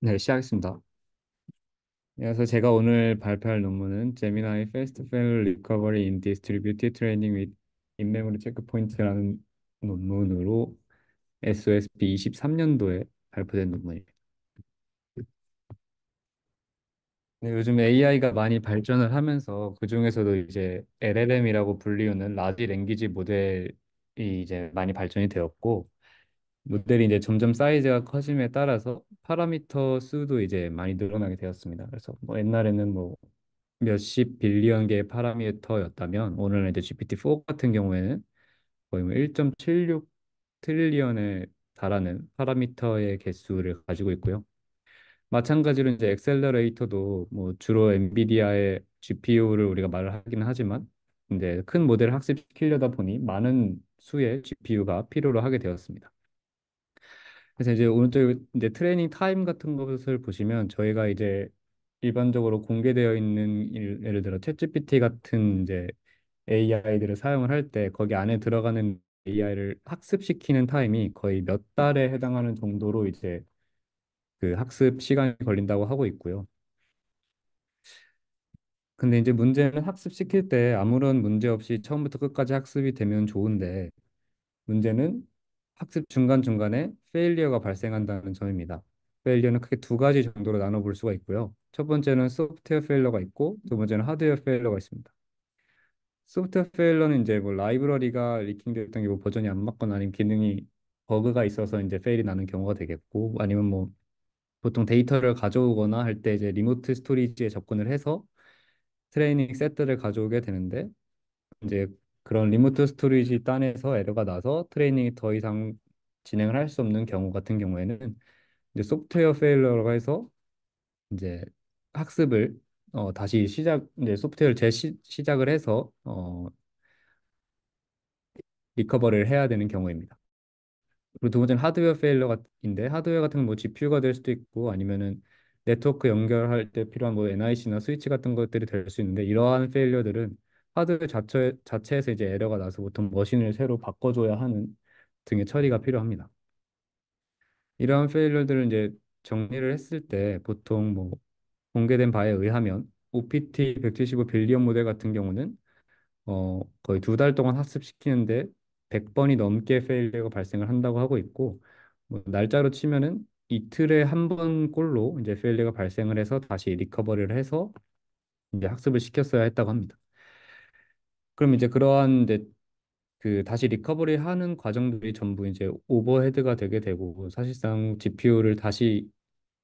네, 시작하겠습니다. 그래서 제가 오늘 발표할 논문은 Gemini Fast Failure Recovery in Distributed Training with In-Memory Checkpoint라는 논문으로 SOSB 23년도에 발표된 논문입니다. 네, 요즘 AI가 많이 발전을 하면서 그중에서도 이제 LLM이라고 불리우는 라지 랭귀지 모델이 이제 많이 발전이 되었고 모델이 이제 점점 사이즈가 커짐에 따라서 파라미터 수도 이제 많이 늘어나게 되었습니다. 그래서 뭐 옛날에는 뭐 몇십 빌리언 개의 파라미터였다면 오늘 이제 GPT-4 같은 경우에는 거의 뭐1.76 트릴리언에 달하는 파라미터의 개수를 가지고 있고요. 마찬가지로 이제 엑셀러레이터도 뭐 주로 엔비디아의 GPU를 우리가 말을 하긴 하지만 이제 큰 모델을 학습시키려다 보니 많은 수의 GPU가 필요로 하게 되었습니다. 그래서 이제 오른쪽에 이제 트레이닝 타임 같은 것을 보시면 저희가 이제 일반적으로 공개되어 있는 예를 들어 챗GPT 같은 이제 AI들을 사용을 할 때 거기 안에 들어가는 AI를 학습시키는 타임이 거의 몇 달에 해당하는 정도로 이제 그 학습 시간이 걸린다고 하고 있고요. 근데 이제 문제는 학습시킬 때 아무런 문제 없이 처음부터 끝까지 학습이 되면 좋은데 문제는 학습 중간중간에 페일리어가 발생한다는 점입니다. 페일리어는 크게 두 가지 정도로 나눠볼 수가 있고요. 첫 번째는 소프트웨어 페일러가 있고 두 번째는 하드웨어 페일러가 있습니다. 소프트웨어 페일러는 이제 뭐 라이브러리가 리킹되었던 게뭐 버전이 안 맞거나 아니면 기능이 버그가 있어서 이제 페일이 나는 경우가 되겠고 아니면 뭐 보통 데이터를 가져오거나 할 때 이제 리모트 스토리지에 접근을 해서 트레이닝 세트를 가져오게 되는데 이제 그런 리모트 스토리지 단에서 에러가 나서 트레이닝이 더 이상 진행을 할 수 없는 경우 같은 경우에는 이제 소프트웨어 페일러라고 해서 이제 학습을 어, 다시 시작 이제 소프트웨어를 재시 시작을 해서 어, 리커버를 해야 되는 경우입니다. 그리고 두 번째는 하드웨어 페일러인데 하드웨어 같은 건뭐 GPU가 될 수도 있고 아니면은 네트워크 연결할 때 필요한 뭐 NIC나 스위치 같은 것들이 될 수 있는데 이러한 페일러들은 하드 자체, 자체에서 이제 에러가 나서 보통 머신을 새로 바꿔줘야 하는 등의 처리가 필요합니다. 이러한 페일러들을 이제 정리를 했을 때 보통 뭐 공개된 바에 의하면 OPT 175 빌리언 모델 같은 경우는 어 거의 두 달 동안 학습시키는데 100번이 넘게 페일리어가 발생을 한다고 하고 있고 뭐 날짜로 치면은 이틀에 한 번 꼴로 이제 페일리어가 발생을 해서 다시 리커버리를 해서 이제 학습을 시켰어야 했다고 합니다. 그럼 이제 그러한 데그 다시 리커버리 하는 과정들이 전부 이제 오버헤드가 되게 되고 사실상 GPU를 다시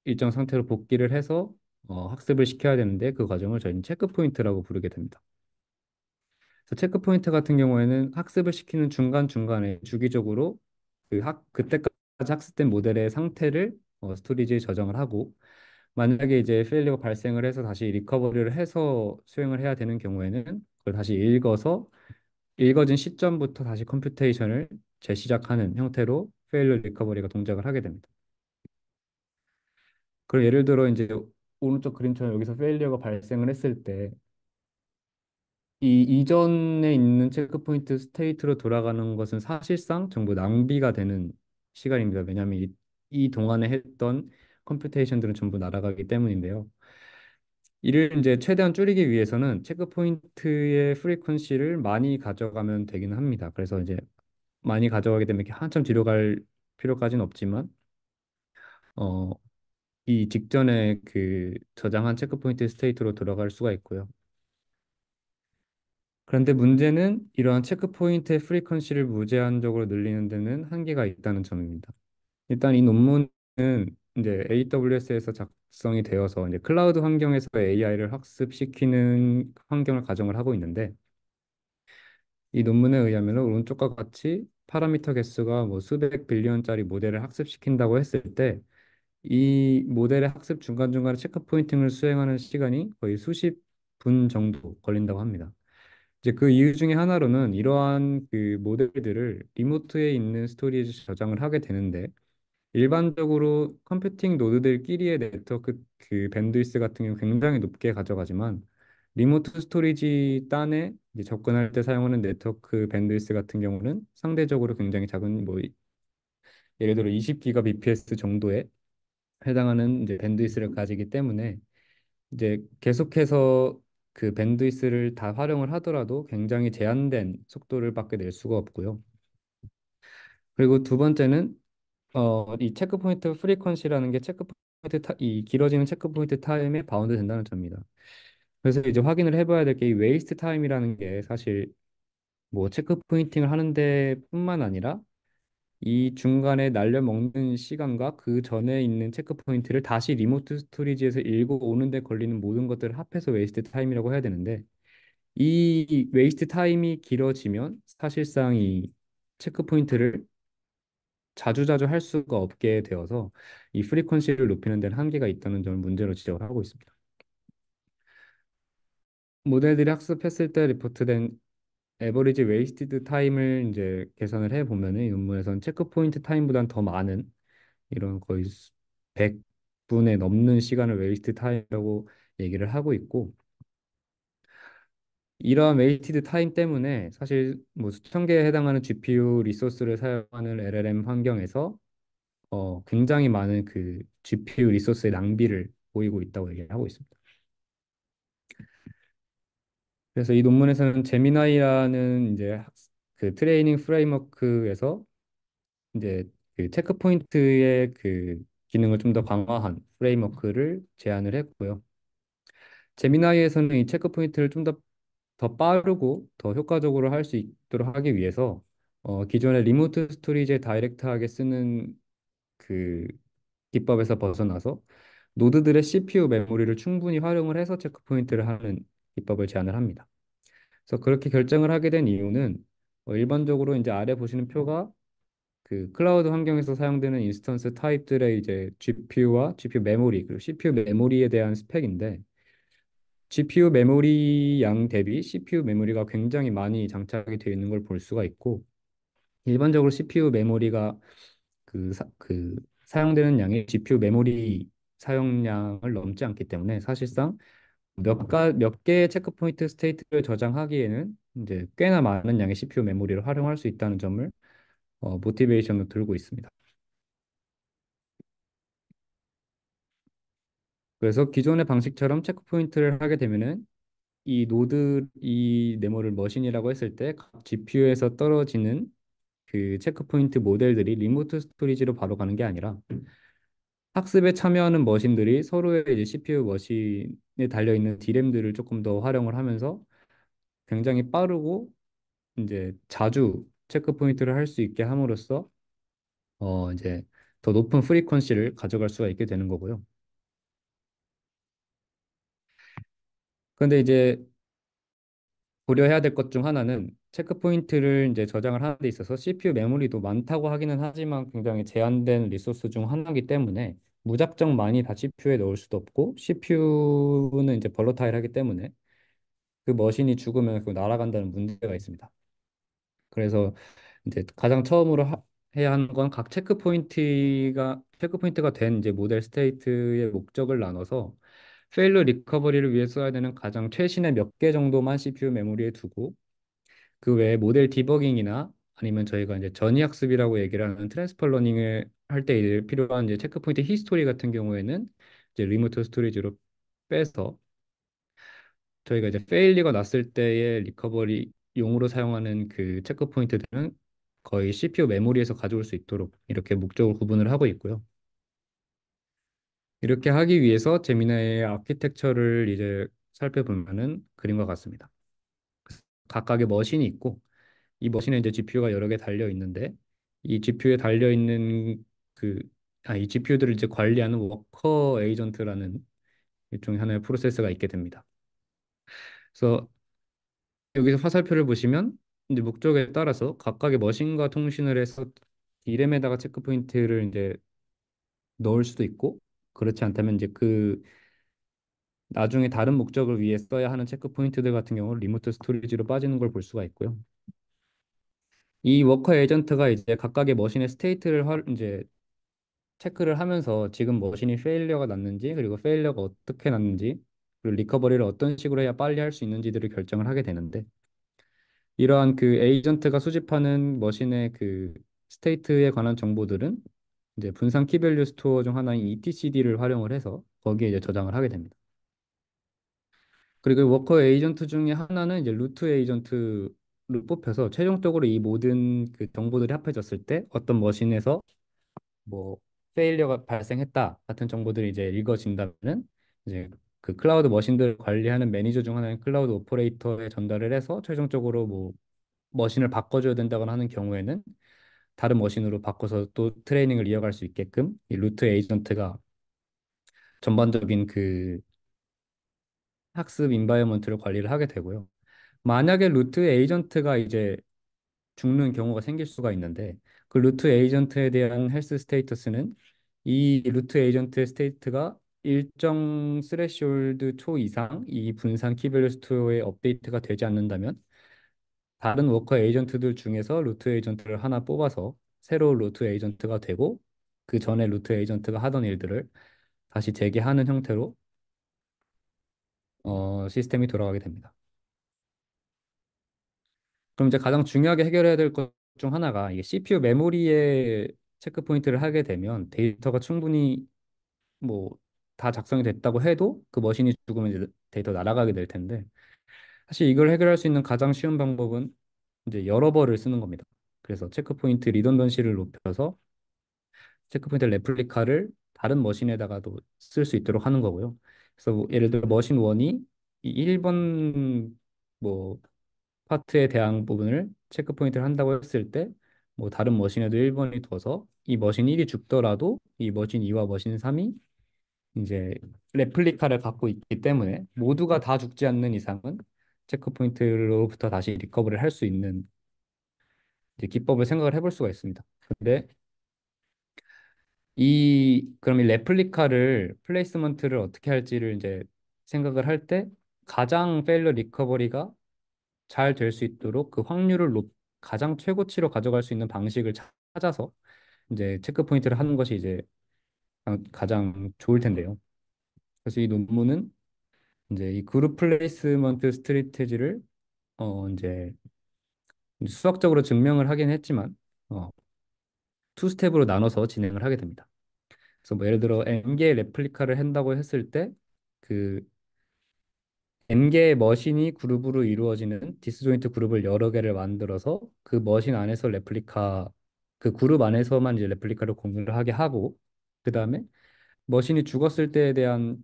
일정 상태로 복귀를 해서 어, 학습을 시켜야 되는데 그 과정을 저희는 체크 포인트라고 부르게 됩니다. 체크 포인트 같은 경우에는 학습을 시키는 중간 중간에 주기적으로 그학 그때까지 학습된 모델의 상태를 어, 스토리지에 저장을 하고 만약에 이제 페일리가 발생을 해서 다시 리커버리를 해서 수행을 해야 되는 경우에는 그걸 다시 읽어서 읽어진 시점부터 다시 컴퓨테이션을 재시작하는 형태로 페일러 리커버리가 동작을 하게 됩니다. 그럼 예를 들어 이제 오른쪽 그림처럼 여기서 페일리어가 발생을 했을 때 이 이전에 있는 체크포인트 스테이트로 돌아가는 것은 사실상 전부 낭비가 되는 시간입니다. 왜냐하면 이, 이 동안에 했던 컴퓨테이션들은 전부 날아가기 때문인데요. 이를 이제 최대한 줄이기 위해서는 체크 포인트의 프리퀀시를 많이 가져가면 되기는 합니다. 그래서 이제 많이 가져가게 되면 이렇게 한참 뒤로 갈 필요까지는 없지만 어, 이 직전에 그 저장한 체크 포인트 스테이트로 들어갈 수가 있고요. 그런데 문제는 이러한 체크 포인트의 프리퀀시를 무제한적으로 늘리는 데는 한계가 있다는 점입니다. 일단 이 논문은 이제 AWS에서 작성이 되어서 이제 클라우드 환경에서 AI를 학습시키는 환경을 가정을 하고 있는데 이 논문에 의하면 오른쪽과 같이 파라미터 개수가 뭐 수백 빌리언짜리 모델을 학습시킨다고 했을 때 이 모델의 학습 중간중간에 체크 포인팅을 수행하는 시간이 거의 수십 분 정도 걸린다고 합니다. 이제 그 이유 중에 하나로는 이러한 그 모델들을 리모트에 있는 스토리지 저장을 하게 되는데 일반적으로 컴퓨팅 노드들끼리의 네트워크 그 밴드위스 같은 경우 굉장히 높게 가져가지만 리모트 스토리지 단에 접근할 때 사용하는 네트워크 밴드위스 같은 경우는 상대적으로 굉장히 작은 뭐 예를 들어 20기가 bps 정도에 해당하는 이제 밴드위스를 가지기 때문에 이제 계속해서 그 밴드위스를 다 활용을 하더라도 굉장히 제한된 속도를 밖에 낼 수가 없고요. 그리고 두 번째는 어, 이 체크 포인트 프리퀀시라는 게 체크 포인트 타, 이 길어지는 체크 포인트 타임에 바운드 된다는 점입니다. 그래서 이제 확인을 해봐야 될 게 이 웨이스트 타임이라는 게 사실 뭐 체크 포인팅을 하는데 뿐만 아니라 이 중간에 날려먹는 시간과 그 전에 있는 체크 포인트를 다시 리모트 스토리지에서 읽어 오는데 걸리는 모든 것들을 합해서 웨이스트 타임이라고 해야 되는데 이 웨이스트 타임이 길어지면 사실상 이 체크 포인트를 자주자주 할 수가 없게 되어서 이 프리퀀시를 높이는 데는 한계가 있다는 점을 문제로 지적을 하고 있습니다. 모델들이 학습했을 때 리포트된 에버리지 웨이스티드 타임을 이제 계산을 해 보면은 이 논문에서는 체크 포인트 타임보다는 더 많은 이런 거의 100분에 넘는 시간을 웨이스트 타임이라고 얘기를 하고 있고 이러한 웨이티드 타임 때문에 사실 뭐 수천 개에 해당하는 GPU 리소스를 사용하는 LLM 환경에서 어, 굉장히 많은 그 GPU 리소스의 낭비를 보이고 있다고 얘기를 하고 있습니다. 그래서 이 논문에서는 제미나이라는 이제 그 트레이닝 프레임워크에서 이제 그 체크 포인트의 그 기능을 좀 더 강화한 프레임워크를 제안을 했고요. 제미나이에서는 이 체크 포인트를 좀더 더 빠르고 더 효과적으로 할 수 있도록 하기 위해서 어, 기존의 리모트 스토리지에 다이렉트하게 쓰는 그 기법에서 벗어나서 노드들의 CPU 메모리를 충분히 활용을 해서 체크포인트를 하는 기법을 제안을 합니다. 그래서 그렇게 결정을 하게 된 이유는 어, 일반적으로 이제 아래 보시는 표가 그 클라우드 환경에서 사용되는 인스턴스 타입들의 이제 GPU와 GPU 메모리 그리고 CPU 메모리에 대한 스펙인데 GPU 메모리 양 대비 CPU 메모리가 굉장히 많이 장착이 되어 있는 걸 볼 수가 있고 일반적으로 CPU 메모리가 그, 사, 그 사용되는 양이 GPU 메모리 사용량을 넘지 않기 때문에 사실상 몇, 가, 몇 개의 체크포인트 스테이트를 저장하기에는 이제 꽤나 많은 양의 CPU 메모리를 활용할 수 있다는 점을 어, 모티베이션으로 들고 있습니다. 그래서 기존의 방식처럼 체크포인트를 하게 되면은 이 노드 이 네모를 머신이라고 했을 때각 GPU에서 떨어지는 그 체크포인트 모델들이 리모트 스토리지로 바로 가는 게 아니라 학습에 참여하는 머신들이 서로의 이제 CPU 머신에 달려 있는 디램들을 조금 더 활용을 하면서 굉장히 빠르고 이제 자주 체크 포인트를 할 수 있게 함으로써 어 이제 더 높은 프리퀀시를 가져갈 수가 있게 되는 거고요. 근데 이제 고려해야 될 것 중 하나는 체크포인트를 이제 저장을 하는 데 있어서 CPU 메모리도 많다고 하기는 하지만 굉장히 제한된 리소스 중 하나이기 때문에 무작정 많이 다 CPU에 넣을 수도 없고 CPU는 이제 벌러타일하기 때문에 그 머신이 죽으면 그 날아간다는 문제가 있습니다. 그래서 이제 가장 처음으로 하, 해야 하는 건 각 체크포인트가 체크포인트가 된 이제 모델 스테이트의 목적을 나눠서 페일로 리커버리를 위해 써야 되는 가장 최신의 몇 개 정도만 CPU 메모리에 두고 그 외에 모델 디버깅이나 아니면 저희가 이제 전이학습이라고 얘기를 하는 트랜스퍼 러닝을 할 때 필요한 이제 체크포인트 히스토리 같은 경우에는 이제 리모트 스토리지로 빼서 저희가 이제 페일리가 났을 때의 리커버리 용으로 사용하는 그 체크포인트들은 거의 CPU 메모리에서 가져올 수 있도록 이렇게 목적을 구분을 하고 있고요. 이렇게 하기 위해서 제미나의 아키텍처를 이제 살펴보면은 그림과 같습니다. 각각의 머신이 있고 이 머신에 이제 GPU가 여러 개 달려 있는데 이 GPU에 달려 있는 그 아, 이 GPU들을 이제 관리하는 워커 에이전트라는 일종의 하나의 프로세스가 있게 됩니다. 그래서 여기서 화살표를 보시면 이제 목적에 따라서 각각의 머신과 통신을 해서 이램에다가 체크 포인트를 이제 넣을 수도 있고 그렇지 않다면 이제 그 나중에 다른 목적을 위해 써야 하는 체크 포인트들 같은 경우 리모트 스토리지로 빠지는 걸 볼 수가 있고요. 이 워커 에이전트가 이제 각각의 머신의 스테이트를 활, 이제 체크를 하면서 지금 머신이 페일리어가 났는지 그리고 페일리어가 어떻게 났는지 그리고 리커버리를 어떤 식으로 해야 빨리 할 수 있는지들을 결정을 하게 되는데 이러한 그 에이전트가 수집하는 머신의 그 스테이트에 관한 정보들은 이제 분산 키밸류 스토어 중 하나인 etcd를 활용을 해서 거기에 이제 저장을 하게 됩니다. 그리고 워커 에이전트 중에 하나는 이제 루트 에이전트를 뽑혀서 최종적으로 이 모든 그 정보들이 합해졌을 때 어떤 머신에서 뭐 페일리어가 발생했다 같은 정보들이 이제 읽어진다면 은 이제 그 클라우드 머신들을 관리하는 매니저 중 하나인 클라우드 오퍼레이터에 전달을 해서 최종적으로 뭐 머신을 바꿔줘야 된다거나 하는 경우에는 다른 머신으로 바꿔서 또 트레이닝을 이어갈 수 있게끔 루트 에이전트가 전반적인 그 학습 인바이어먼트를 관리를 하게 되고요. 만약에 루트 에이전트가 이제 죽는 경우가 생길 수가 있는데 그 루트 에이전트에 대한 헬스 스테이터스는 이 루트 에이전트의 스테이트가 일정 스레시홀드 초 이상 이 분산 키밸 스토어에 업데이트가 되지 않는다면 다른 워커 에이전트들 중에서 루트 에이전트를 하나 뽑아서 새로운 루트 에이전트가 되고 그 전에 루트 에이전트가 하던 일들을 다시 재개하는 형태로 어, 시스템이 돌아가게 됩니다. 그럼 이제 가장 중요하게 해결해야 될 것 중 하나가 이게 CPU 메모리에 체크 포인트를 하게 되면 데이터가 충분히 뭐 다 작성이 됐다고 해도 그 머신이 죽으면 이제 데이터 날아가게 될 텐데 사실 이걸 해결할 수 있는 가장 쉬운 방법은 이제 여러 벌을 쓰는 겁니다. 그래서 체크포인트 리던던시를 높여서 체크포인트 레플리카를 다른 머신에다가도 쓸 수 있도록 하는 거고요. 그래서 뭐 예를 들어 머신 1이 1번 뭐 파트에 대한 부분을 체크포인트를 한다고 했을 때 뭐 다른 머신에도 1번이 둬서 이 머신 1이 죽더라도 이 머신 2와 머신 3이 이제 레플리카를 갖고 있기 때문에 모두가 다 죽지 않는 이상은 체크포인트로부터 다시 리커버를 할 수 있는 기법을 생각을 해볼 수가 있습니다. 근데 이 그럼 이 레플리카를 플레이스먼트를 어떻게 할지를 이제 생각을 할 때 가장 페일러 리커버리가 잘 될 수 있도록 그 확률을 높 가장 최고치로 가져갈 수 있는 방식을 찾아서 이제 체크 포인트를 하는 것이 이제 아, 가장 좋을 텐데요. 그래서 이 논문은 이제 이 그룹 플레이스먼트 스트리테지를 어 이제 수학적으로 증명을 하긴 했지만 어, 투 스텝으로 나눠서 진행을 하게 됩니다. 그래서 뭐 예를 들어 n 개의 레플리카를 한다고 했을 때그 n 개의 머신이 그룹으로 이루어지는 디스조인트 그룹을 여러 개를 만들어서 그 머신 안에서 레플리카 그 그룹 안에서만 이제 레플리카를 공유를 하게 하고 그 다음에 머신이 죽었을 때에 대한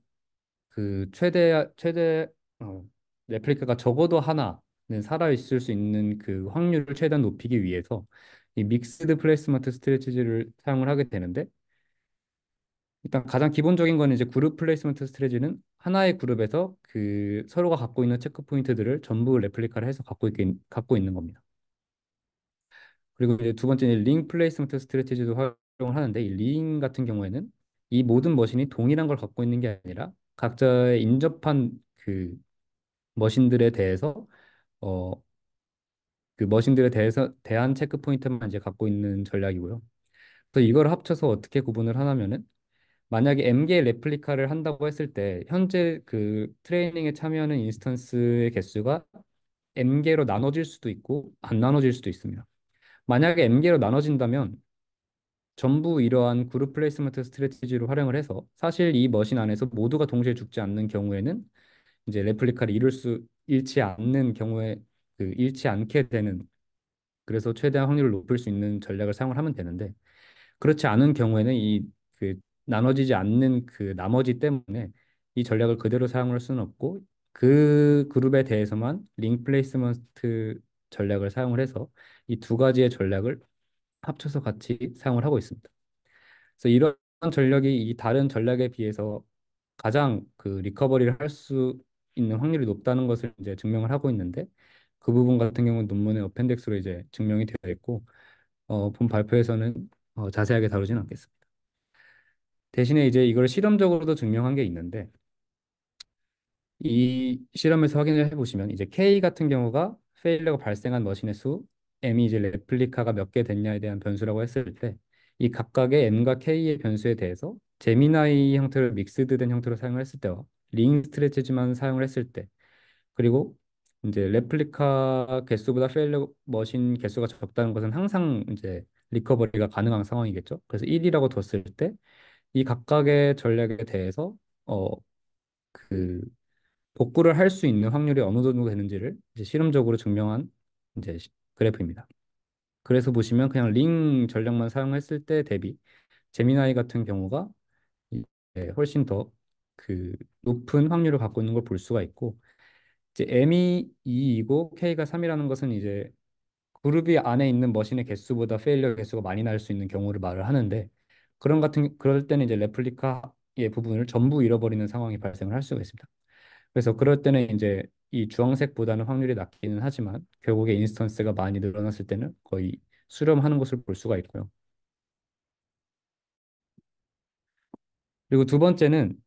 그 최대 최대 어, 레플리카가 적어도 하나는 살아 있을 수 있는 그 확률을 최대한 높이기 위해서 이 믹스드 플레이스먼트 스트레치지를 사용을 하게 되는데 일단 가장 기본적인 건 이제 그룹 플레이스먼트 스트레지는 하나의 그룹에서 그 서로가 갖고 있는 체크 포인트들을 전부 레플리카를 해서 갖고 있게 갖고 있는 겁니다. 그리고 이제 두 번째는 링 플레이스먼트 스트레치지도 활용을 하는데 이 링 같은 경우에는 이 모든 머신이 동일한 걸 갖고 있는 게 아니라 각자의 인접한 그 머신들에 대해서 어, 그 머신들에 대해서 대한 체크 포인트만 이제 갖고 있는 전략이고요. 그래서 이걸 합쳐서 어떻게 구분을 하냐면은 만약에 m 개 레플리카를 한다고 했을 때 현재 그 트레이닝에 참여하는 인스턴스의 개수가 m개로 나눠질 수도 있고 안 나눠질 수도 있습니다. 만약에 m개로 나눠진다면 전부 이러한 그룹 플레이스먼트 스트레티지로 활용을 해서 사실 이 머신 안에서 모두가 동시에 죽지 않는 경우에는 이제 레플리카를 이룰 수 잃지 않는 경우에 그 잃지 않게 되는 그래서 최대한 확률을 높일 수 있는 전략을 사용을 하면 되는데 그렇지 않은 경우에는 이 그 나눠지지 않는 그 나머지 때문에 이 전략을 그대로 사용할 수는 없고 그 그룹에 대해서만 링 플레이스먼트 전략을 사용을 해서 이 두 가지의 전략을 합쳐서 같이 사용을 하고 있습니다. 그래서 이런 전략이 이 다른 전략에 비해서 가장 그 리커버리를 할 수 있는 확률이 높다는 것을 이제 증명을 하고 있는데 그 부분 같은 경우는 논문의 어펜덱스로 이제 증명이 되어 있고 어, 본 발표에서는 어, 자세하게 다루지는 않겠습니다. 대신에 이제 이걸 실험적으로도 증명한 게 있는데 이 실험에서 확인을 해보시면 이제 K 같은 경우가 페일러가 발생한 머신의 수 m이 이제 레플리카가 몇 개 됐냐에 대한 변수라고 했을 때 이 각각의 m과 k의 변수에 대해서 제미나이 형태로 믹스드된 형태로 사용을 했을 때와 링 스트레치지만 사용을 했을 때 그리고 이제 레플리카 개수보다 페일러 머신 개수가 적다는 것은 항상 이제 리커버리가 가능한 상황이겠죠. 그래서 1이라고 뒀을 때 이 각각의 전략에 대해서 어 그 복구를 할 수 있는 확률이 어느 정도 되는지를 이제 실험적으로 증명한 이제 그래프입니다. 그래서 보시면 그냥 링 전략만 사용했을 때 대비 제미나이 같은 경우가 훨씬 더 그 높은 확률을 갖고 있는 걸 볼 수가 있고 이제 M이 2이고 K가 3이라는 것은 이제 그룹이 안에 있는 머신의 개수보다 페일리어 개수가 많이 날 수 있는 경우를 말을 하는데 그런 같은 그럴 때는 이제 레플리카의 부분을 전부 잃어버리는 상황이 발생을 할 수가 있습니다. 그래서 그럴 때는 이제 이 주황색보다는 확률이 낮기는 하지만 결국에 인스턴스가 많이 늘어났을 때는 거의 수렴하는 것을 볼 수가 있고요. 그리고 두 번째는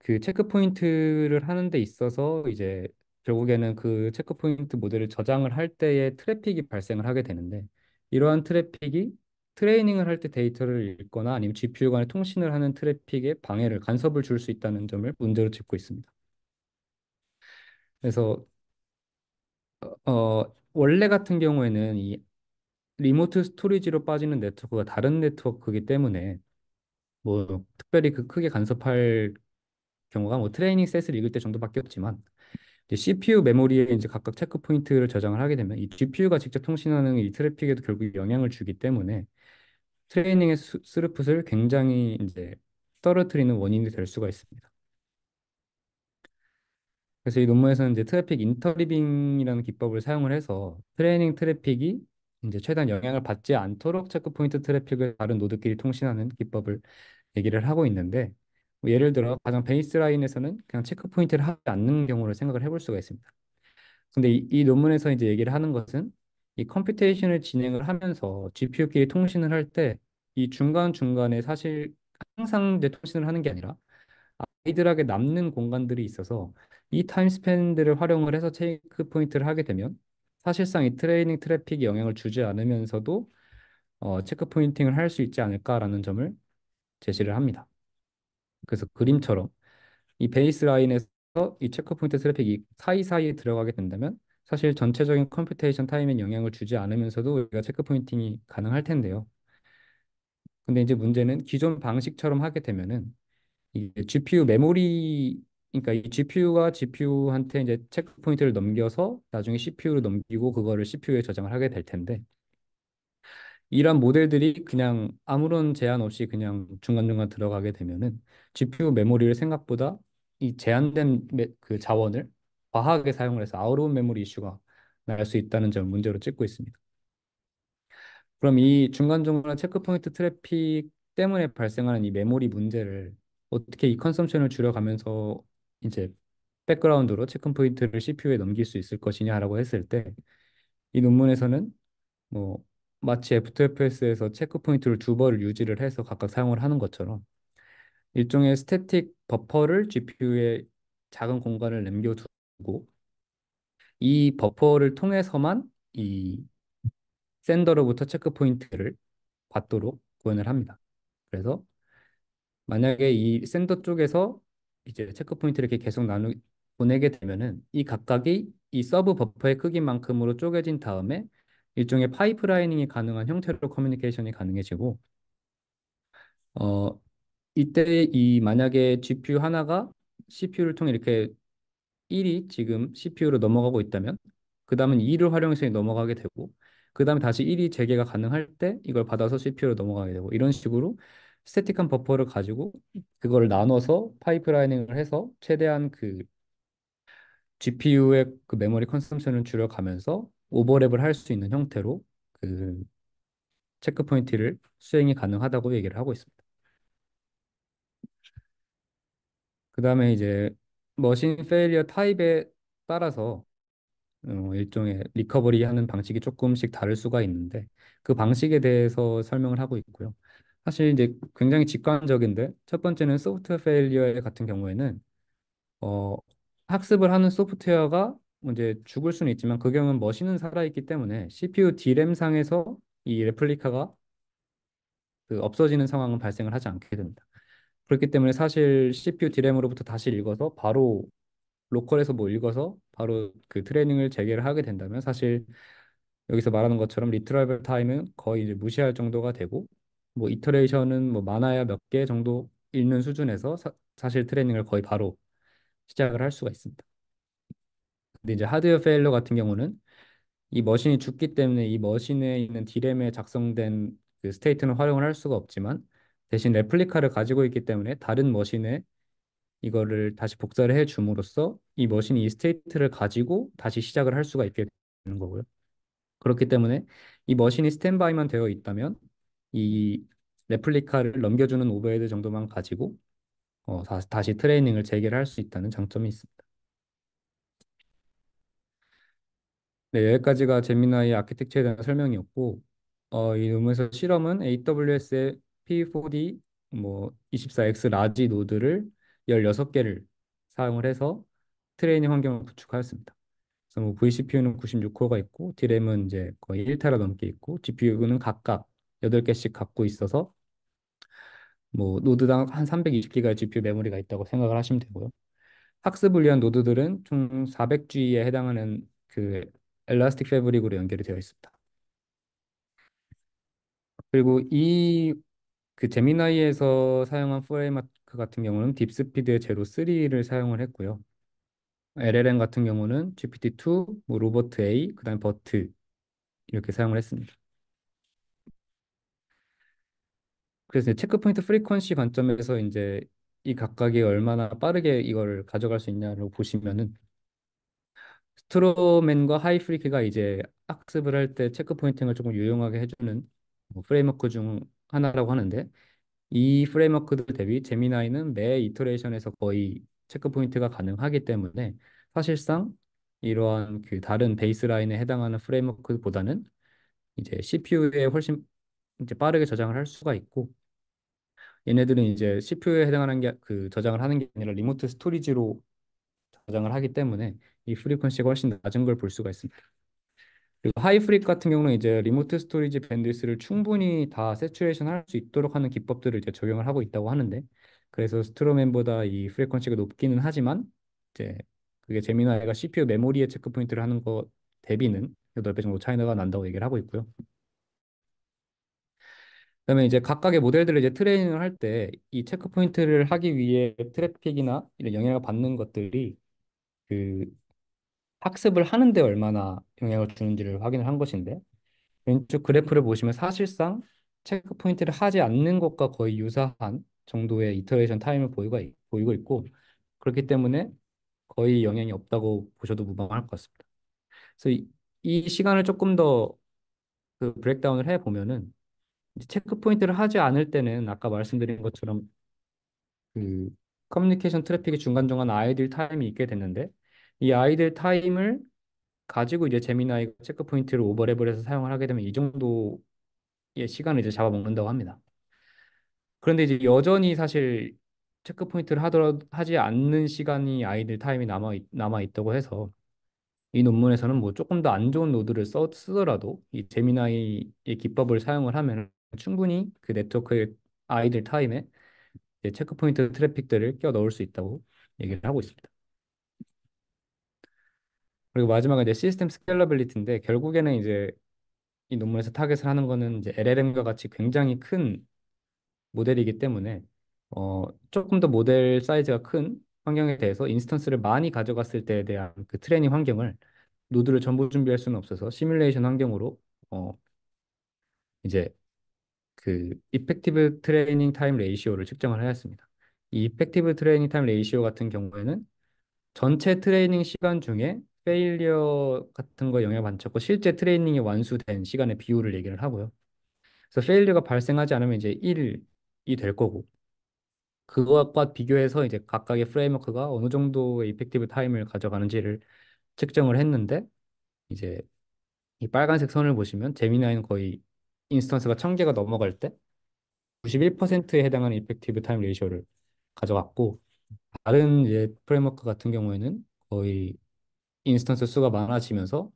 그 체크 포인트를 하는 데 있어서 이제 결국에는 그 체크 포인트 모델을 저장을 할 때에 트래픽이 발생을 하게 되는데 이러한 트래픽이 트레이닝을 할 때 데이터를 읽거나 아니면 GPU 간의 통신을 하는 트래픽에 방해를 간섭을 줄 수 있다는 점을 문제로 짚고 있습니다. 그래서 어, 어, 원래 같은 경우에는 이 리모트 스토리지로 빠지는 네트워크가 다른 네트워크이기 때문에 뭐 특별히 그 크게 간섭할 경우가 뭐 트레이닝 셋을 읽을 때 정도밖에 없지만 이제 CPU 메모리에 이제 각각 체크 포인트를 저장을 하게 되면 이 GPU가 직접 통신하는 이 트래픽에도 결국 영향을 주기 때문에 트레이닝의 스루풋을 굉장히 이제 떨어뜨리는 원인이 될 수가 있습니다. 그래서 이 논문에서는 이제 트래픽 인터리빙이라는 기법을 사용을 해서 트레이닝 트래픽이 이제 최대한 영향을 받지 않도록 체크포인트 트래픽을 다른 노드끼리 통신하는 기법을 얘기를 하고 있는데 뭐 예를 들어 가장 베이스라인에서는 그냥 체크포인트를 하지 않는 경우를 생각을 해볼 수가 있습니다. 근데 이, 이 논문에서 이제 얘기를 하는 것은 이 컴퓨테이션을 진행을 하면서 GPU끼리 통신을 할 때 이 중간중간에 사실 항상 이제 통신을 하는 게 아니라 아이들하게 남는 공간들이 있어서 이 타임스팬들을 활용을 해서 체크 포인트를 하게 되면 사실상 이 트레이닝 트래픽이 영향을 주지 않으면서도 어, 체크 포인팅을 할 수 있지 않을까라는 점을 제시를 합니다. 그래서 그림처럼 이 베이스 라인에서 이 체크 포인트 트래픽이 사이사이에 들어가게 된다면 사실 전체적인 컴퓨테이션 타임에 영향을 주지 않으면서도 우리가 체크 포인팅이 가능할 텐데요. 근데 이제 문제는 기존 방식처럼 하게 되면은 이 GPU 메모리 그러니까 이 GPU가 GPU한테 이제 체크포인트를 넘겨서 나중에 CPU로 넘기고 그거를 CPU에 저장을 하게 될 텐데 이런 모델들이 그냥 아무런 제한 없이 그냥 중간중간 들어가게 되면은 GPU 메모리를 생각보다 이 제한된 그 자원을 과하게 사용을 해서 아우러운 메모리 이슈가 날 수 있다는 점을 문제로 찍고 있습니다. 그럼 이 중간중간 체크포인트 트래픽 때문에 발생하는 이 메모리 문제를 어떻게 이 컨섬션을 줄여가면서 이제 백그라운드로 체크 포인트를 CPU에 넘길 수 있을 것이냐라고 했을 때 이 논문에서는 뭐 마치 F2FS에서 체크 포인트를 두 번을 유지를 해서 각각 사용을 하는 것처럼 일종의 스태틱 버퍼를 GPU에 작은 공간을 남겨두고 이 버퍼를 통해서만 이 샌더로부터 체크 포인트를 받도록 구현을 합니다. 그래서 만약에 이 샌더 쪽에서 이제 체크 포인트를 이렇게 계속 나누 보내게 되면은 이 각각이 이 서브 버퍼의 크기만큼으로 쪼개진 다음에 일종의 파이프라이닝이 가능한 형태로 커뮤니케이션이 가능해지고 어 이때 이 만약에 GPU 하나가 CPU를 통해 이렇게 1이 지금 CPU로 넘어가고 있다면 그 다음은 2를 활용해서 넘어가게 되고 그 다음에 다시 1이 재개가 가능할 때 이걸 받아서 CPU로 넘어가게 되고 이런 식으로 스태틱한 버퍼를 가지고 그걸 나눠서 파이프라이닝을 해서 최대한 그 GPU의 그 메모리 컨섬션을 줄여가면서 오버랩을 할 수 있는 형태로 그 체크 포인트를 수행이 가능하다고 얘기를 하고 있습니다. 그 다음에 이제 머신 페일리어 타입에 따라서 어, 일종의 리커버리 하는 방식이 조금씩 다를 수가 있는데 그 방식에 대해서 설명을 하고 있고요. 사실 이제 굉장히 직관적인데 첫 번째는 소프트 페일리어 같은 경우에는 어, 학습을 하는 소프트웨어가 뭐 이제 죽을 수는 있지만 그 경우는 머신은 살아있기 때문에 CPU D램 상에서 이 레플리카가 그 없어지는 상황은 발생을 하지 않게 됩니다. 그렇기 때문에 사실 CPU D램으로부터 다시 읽어서 바로 로컬에서 뭐 읽어서 바로 그 트레이닝을 재개를 하게 된다면 사실 여기서 말하는 것처럼 리트라이벌 타임은 거의 무시할 정도가 되고 뭐 이터레이션은 뭐 많아야 몇 개 정도 읽는 수준에서 사, 실 트레이닝을 거의 바로 시작을 할 수가 있습니다. 근데 이제 하드웨어 페일러 같은 경우는 이 머신이 죽기 때문에 이 머신에 있는 디램에 작성된 그 스테이트는 활용을 할 수가 없지만 대신 레플리카를 가지고 있기 때문에 다른 머신에 이거를 다시 복사를 해 줌으로써 이 머신이 이 스테이트를 가지고 다시 시작을 할 수가 있게 되는 거고요. 그렇기 때문에 이 머신이 스탠바이만 되어 있다면 이 레플리카를 넘겨주는 오버헤드 정도만 가지고 어, 다시, 다시 트레이닝을 재개를 할 수 있다는 장점이 있습니다. 네, 여기까지가 제미나의 아키텍처에 대한 설명이었고 어, 이 논문에서 실험은 AWS의 P4D 뭐 24X 라지 노드를 16개를 사용을 해서 트레이닝 환경을 구축하였습니다. 그래서 뭐 vCPU는 96코어가 있고 D램은 이제 거의 1테라 넘게 있고 GPU는 각각 8 개씩 갖고 있어서 뭐 노드당 한 320기가 GPU 메모리가 있다고 생각을 하시면 되고요. 학습을 위한 노드들은 총 400G에 해당하는 그 엘라스틱 패브릭으로 연결이 되어 있습니다. 그리고 이 그 제미나이에서 사용한 프레임워크 같은 경우는 딥스피드 제로 3를 사용을 했고요. LLM 같은 경우는 GPT-2, 뭐 로버트 A, 그다음에 버트 이렇게 사용을 했습니다. 그래서 체크포인트 프리퀀시 관점에서 이제 이 각각이 얼마나 빠르게 이걸 가져갈 수 있냐로 보시면은 스트로맨과 하이프리키가 이제 학습을 할 때 체크포인팅을 조금 유용하게 해주는 뭐 프레임워크 중 하나라고 하는데 이 프레임워크들 대비 제미나이는 매 이터레이션에서 거의 체크포인트가 가능하기 때문에 사실상 이러한 그 다른 베이스라인에 해당하는 프레임워크보다는 이제 CPU에 훨씬 이제 빠르게 저장을 할 수가 있고 얘네들은 이제 CPU에 해당하는 게 그 저장을 하는 게 아니라 리모트 스토리지로 저장을 하기 때문에 이 프리퀀시가 훨씬 낮은 걸 볼 수가 있습니다. 그리고 하이프릭 같은 경우는 이제 리모트 스토리지 밴드위스를 충분히 다 세츄레이션 할 수 있도록 하는 기법들을 이제 적용을 하고 있다고 하는데 그래서 스트로맨보다 이 프리퀀시가 높기는 하지만 이제 그게 재미나이가 CPU 메모리에 체크 포인트를 하는 것 대비는 8배 정도 차이나가 난다고 얘기를 하고 있고요. 그다음에 이제 각각의 모델들을 이제 트레이닝을 할 때 이 체크 포인트를 하기 위해 트래픽이나 이런 영향을 받는 것들이 그 학습을 하는데 얼마나 영향을 주는지를 확인을 한 것인데 왼쪽 그래프를 보시면 사실상 체크 포인트를 하지 않는 것과 거의 유사한 정도의 이터레이션 타임을 보이고, 보이고 있고 그렇기 때문에 거의 영향이 없다고 보셔도 무방할 것 같습니다. 그래서 이, 이 시간을 조금 더 그 브렉다운을 해보면은 체크 포인트를 하지 않을 때는 아까 말씀드린 것처럼 그 커뮤니케이션 트래픽이 중간중간 아이들 타임이 있게 됐는데 이 아이들 타임을 가지고 이제 재미나이 체크 포인트를 오버랩을 해서 사용을 하게 되면 이 정도의 시간을 이제 잡아먹는다고 합니다. 그런데 이제 여전히 사실 체크 포인트를 하더라도 하지 않는 시간이 아이들 타임이 남아 남아 있다고 해서 이 논문에서는 뭐 조금 더 안 좋은 노드를 써 쓰더라도 이재미나이의 기법을 사용을 하면 충분히 그 네트워크의 아이들 타임에 체크포인트 트래픽들을 끼워 넣을 수 있다고 얘기를 하고 있습니다. 그리고 마지막은 이제 시스템 스케일러빌리티인데 결국에는 이제 이 논문에서 타겟을 하는 거는 이제 LLM과 같이 굉장히 큰 모델이기 때문에 어 조금 더 모델 사이즈가 큰 환경에 대해서 인스턴스를 많이 가져갔을 때에 대한 그 트레이닝 환경을 노드를 전부 준비할 수는 없어서 시뮬레이션 환경으로 어 이제 그 이펙티브 트레이닝 타임 레이시오를 측정을 하였습니다. 이 이펙티브 트레이닝 타임 레이시오 같은 경우에는 전체 트레이닝 시간 중에 페일리어 같은 거 영향을 받쳤고 실제 트레이닝이 완수된 시간의 비율을 얘기를 하고요. 그래서 페일리어가 발생하지 않으면 이제 1이 될 거고 그것과 비교해서 이제 각각의 프레임워크가 어느 정도의 이펙티브 타임을 가져가는지를 측정을 했는데 이제 이 빨간색 선을 보시면 제미나이는 거의 인스턴스가 1000개가 넘어갈 때 91%에 해당하는 이펙티브 타임 레이셔를 가져왔고 다른 이제 프레임워크 같은 경우에는 거의 인스턴스 수가 많아지면서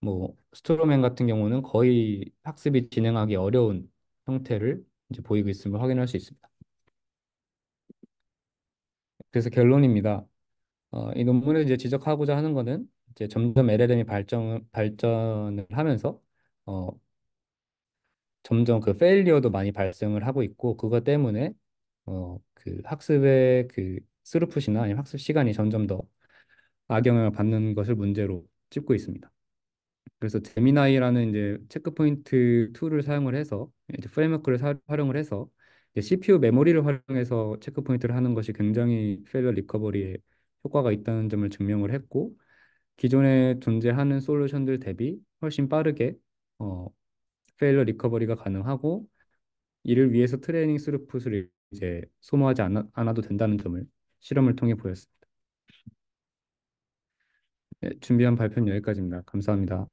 뭐 스트로맨 같은 경우는 거의 학습이 진행하기 어려운 형태를 이제 보이고 있음을 확인할 수 있습니다. 그래서 결론입니다. 어, 이 논문을 이제 지적하고자 하는 것은 이제 점점 LLM이 발전, 발전을 하면서 어, 점점 그 페일리어도 많이 발생을 하고 있고 그것 때문에 어, 그 학습의 그 스루풋이나 아니면 학습 시간이 점점 더 악영향을 받는 것을 문제로 찍고 있습니다. 그래서 제미나이라는 이제 체크포인트 툴을 사용을 해서 이제 프레임워크를 사, 활용을 해서 이제 CPU 메모리를 활용해서 체크포인트를 하는 것이 굉장히 페일러 리커버리에 효과가 있다는 점을 증명을 했고 기존에 존재하는 솔루션들 대비 훨씬 빠르게 어, 페일러 리커버리가 가능하고 이를 위해서 트레이닝 스루풋을 이제 소모하지 않아, 않아도 된다는 점을 실험을 통해 보였습니다. 네, 준비한 발표는 여기까지입니다. 감사합니다.